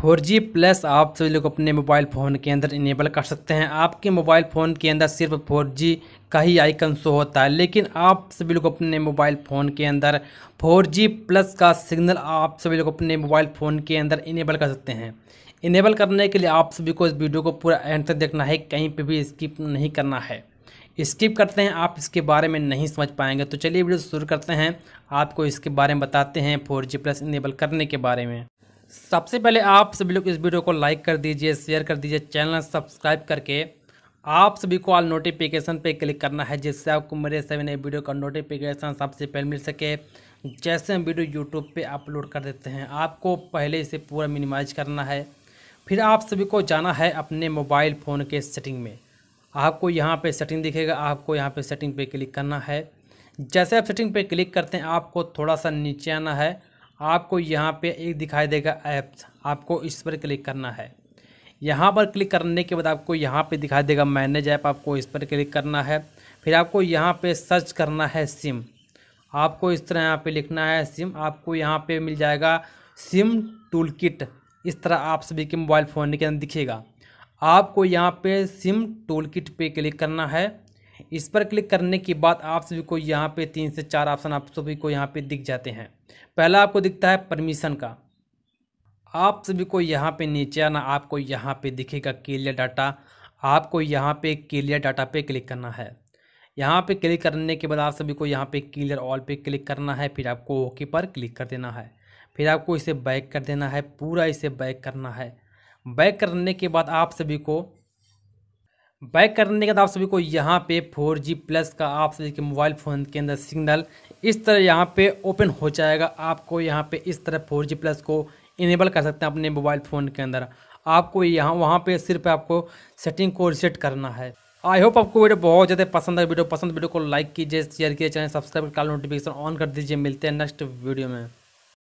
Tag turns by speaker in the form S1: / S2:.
S1: four G plus आप सभी लोग अपने मोबाइल फ़ोन के अंदर इनेबल कर सकते हैं आपके मोबाइल फ़ोन के अंदर सिर्फ फोर जी का ही आइकन शो होता है लेकिन आप सभी लोग अपने मोबाइल फ़ोन के अंदर फोर जी प्लस का सिग्नल आप सभी लोग अपने मोबाइल फ़ोन के अंदर इनेबल कर सकते हैं इनेबल करने के लिए आप सभी को इस वीडियो को पूरा एंड तक देखना है कहीं पर भी स्किप नहीं करना है स्किप करते हैं आप इसके बारे में नहीं समझ पाएंगे तो चलिए वीडियो शुरू करते हैं आपको इसके बारे में बताते हैं फोर जी प्लस इनेबल करने के बारे में सबसे पहले आप सभी लोग इस वीडियो को लाइक कर दीजिए शेयर कर दीजिए चैनल सब्सक्राइब करके आप सभी को ऑल नोटिफिकेशन पे क्लिक करना है जिससे आपको मेरे सभी नए वीडियो का नोटिफिकेशन सबसे पहले मिल सके जैसे हम वीडियो यूट्यूब पे अपलोड कर देते हैं आपको पहले इसे पूरा मिनिमाइज करना है फिर आप सभी को जाना है अपने मोबाइल फ़ोन के सेटिंग में आपको यहाँ पर सेटिंग दिखेगा आपको यहाँ पर सेटिंग पर क्लिक करना है जैसे आप सेटिंग पर क्लिक करते हैं आपको थोड़ा सा नीचे आना है आपको यहाँ पे एक दिखाई देगा ऐप्स आपको इस पर क्लिक करना है यहाँ पर क्लिक करने के बाद आपको यहाँ पे दिखाई देगा मैनेज ऐप आपको इस पर क्लिक करना है फिर आपको यहाँ पे सर्च करना है सिम आपको इस तरह यहाँ पे लिखना है सिम आपको यहाँ पे मिल जाएगा सिम टूल किट इस तरह आप सभी के मोबाइल फ़ोन के अंदर दिखेगा आपको यहाँ पे सिम टूल किट पर क्लिक करना है इस पर क्लिक करने के बाद आप सभी को यहाँ पे तीन से चार ऑप्शन आप सभी को यहाँ पे दिख जाते हैं पहला आपको दिखता है परमिशन का आप सभी को यहाँ पे नीचे आना आपको यहाँ पे दिखेगा केलियर डाटा आपको यहाँ पे केलियर डाटा पे क्लिक करना है यहाँ पे क्लिक करने के बाद आप सभी को यहाँ पे क्लियर ऑल पे क्लिक करना है फिर आपको ओके पर क्लिक कर देना है फिर आपको इसे बैक कर देना है पूरा इसे बैक करना है बैक करने के बाद आप सभी को बैक करने के बाद आप सभी को यहाँ पे 4G प्लस का आप सभी के मोबाइल फ़ोन के अंदर सिग्नल इस तरह यहाँ पे ओपन हो जाएगा आपको यहाँ पे इस तरह 4G प्लस को इनेबल कर सकते हैं अपने मोबाइल फ़ोन के अंदर आपको यहाँ वहाँ पे सिर्फ आपको सेटिंग को रिसेट करना है आई होप आपको वीडियो बहुत ज़्यादा पसंद है वीडियो पसंद वीडियो को लाइक कीजिए शेयर कीजिए चैनल सब्सक्राइब कर नोटिफिकेशन ऑन कर दीजिए मिलते हैं नेक्स्ट वीडियो में